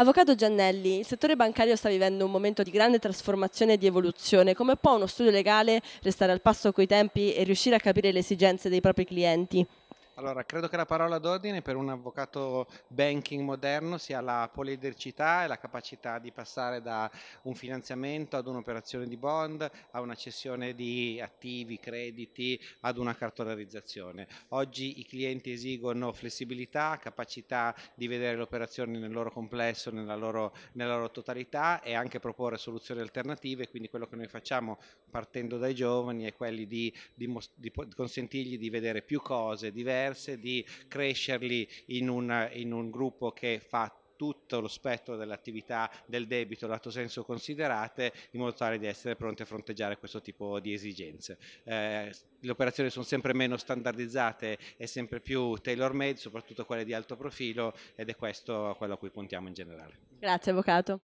Avvocato Giannelli, il settore bancario sta vivendo un momento di grande trasformazione e di evoluzione. Come può uno studio legale restare al passo coi tempi e riuscire a capire le esigenze dei propri clienti? Allora, credo che la parola d'ordine per un avvocato banking moderno sia la poliedricità e la capacità di passare da un finanziamento ad un'operazione di bond, a una cessione di attivi, crediti, ad una cartolarizzazione. Oggi i clienti esigono flessibilità, capacità di vedere le operazioni nel loro complesso, nella loro, nella loro totalità e anche proporre soluzioni alternative, quindi quello che noi facciamo partendo dai giovani è quelli di, di, di consentirgli di vedere più cose diverse diverse, di crescerli in un, in un gruppo che fa tutto lo spettro dell'attività del debito lato senso considerate in modo tale di essere pronti a fronteggiare questo tipo di esigenze. Eh, le operazioni sono sempre meno standardizzate e sempre più tailor made, soprattutto quelle di alto profilo ed è questo quello a cui puntiamo in generale. Grazie Avvocato.